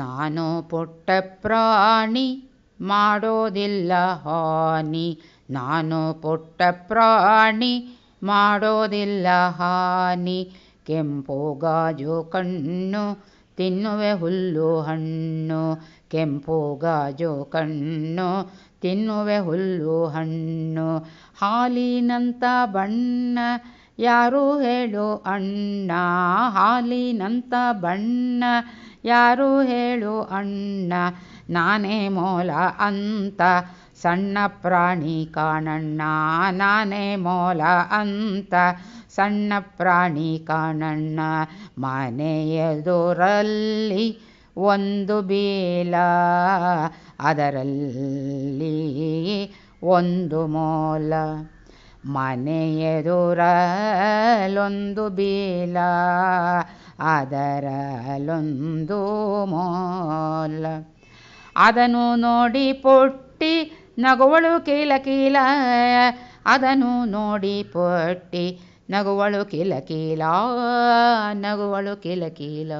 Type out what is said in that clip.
ನಾನು ಪುಟ್ಟ ಪ್ರಾಣಿ ಮಾಡೋದಿಲ್ಲ ಹಾನಿ ನಾನು ಪುಟ್ಟ ಪ್ರಾಣಿ ಮಾಡೋದಿಲ್ಲ ಹಾನಿ ಕೆಂಪು ಗಾಜು ಕಣ್ಣು ತಿನ್ನುವೆ ಹುಲ್ಲು ಹಣ್ಣು ಕೆಂಪು ಗಾಜು ಕಣ್ಣು ತಿನ್ನುವೆ ಹುಲ್ಲು ಹಣ್ಣು ಹಾಲಿನಂತ ಬಣ್ಣ ಯಾರು ಹೇಳು ಅಣ್ಣ ಹಾಲಿನಂತ ಬಣ್ಣ ಯಾರು ಹೇಳು ಅಣ್ಣ ನಾನೇ ಮೋಲ ಅಂತ ಸಣ್ಣ ಪ್ರಾಣಿ ಕಾಣಣ್ಣ ನಾನೇ ಮೋಲ ಅಂತ ಸಣ್ಣ ಪ್ರಾಣಿ ಕಾಣಣ್ಣ ಮನೆಯದುರಲ್ಲಿ ಒಂದು ಬೀಲ ಅದರಲ್ಲಿ ಒಂದು ಮೋಲ ಮನೆಯದುರಲ್ಲೊಂದು ಬೀಲ ಅದರಲ್ಲೊಂದು ಮೋಲ್ಲ ಅದನ್ನು ನೋಡಿ ಪೊಟ್ಟಿ ನಗುವಳು ಕೀಲ ಕೀಲ ಅದನ್ನು ನೋಡಿ ಪೊಟ್ಟಿ ನಗುವಳು ಕೀಲ ಕೀಲ ನಗುವಳು ಕೀಲ ಕೀಲ